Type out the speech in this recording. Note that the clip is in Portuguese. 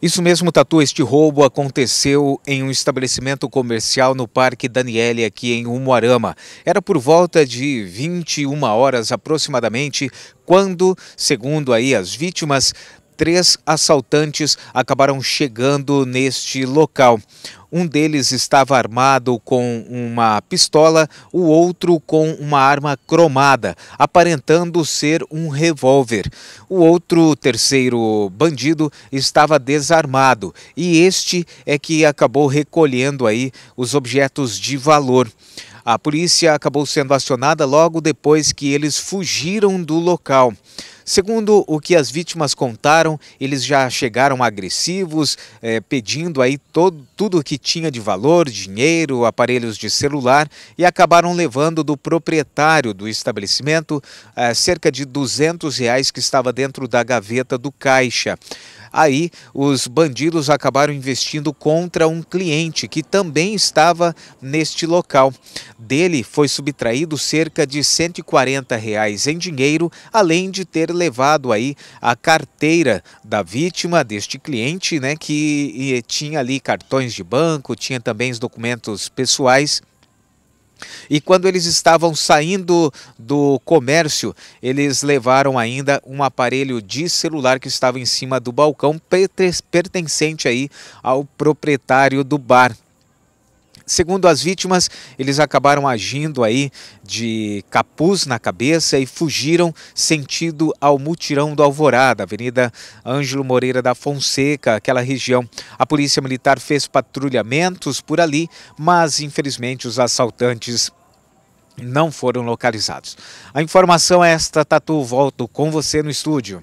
Isso mesmo, Tatu. Este roubo aconteceu em um estabelecimento comercial no Parque Daniele, aqui em Umuarama. Era por volta de 21 horas aproximadamente, quando, segundo aí as vítimas, três assaltantes acabaram chegando neste local. Um deles estava armado com uma pistola, o outro com uma arma cromada, aparentando ser um revólver. O outro terceiro bandido estava desarmado e este é que acabou recolhendo aí os objetos de valor. A polícia acabou sendo acionada logo depois que eles fugiram do local. Segundo o que as vítimas contaram, eles já chegaram agressivos, eh, pedindo aí todo, tudo o que tinha de valor, dinheiro, aparelhos de celular e acabaram levando do proprietário do estabelecimento eh, cerca de 200 reais que estava dentro da gaveta do caixa. Aí, os bandidos acabaram investindo contra um cliente que também estava neste local. Dele foi subtraído cerca de 140 reais em dinheiro, além de ter levado aí a carteira da vítima deste cliente, né, que eh, tinha ali cartões de banco, tinha também os documentos pessoais e quando eles estavam saindo do comércio, eles levaram ainda um aparelho de celular que estava em cima do balcão pertencente aí ao proprietário do bar. Segundo as vítimas, eles acabaram agindo aí de capuz na cabeça e fugiram sentido ao mutirão do Alvorada, Avenida Ângelo Moreira da Fonseca, aquela região. A Polícia Militar fez patrulhamentos por ali, mas infelizmente os assaltantes não foram localizados. A informação é esta, Tatu. Volto com você no estúdio.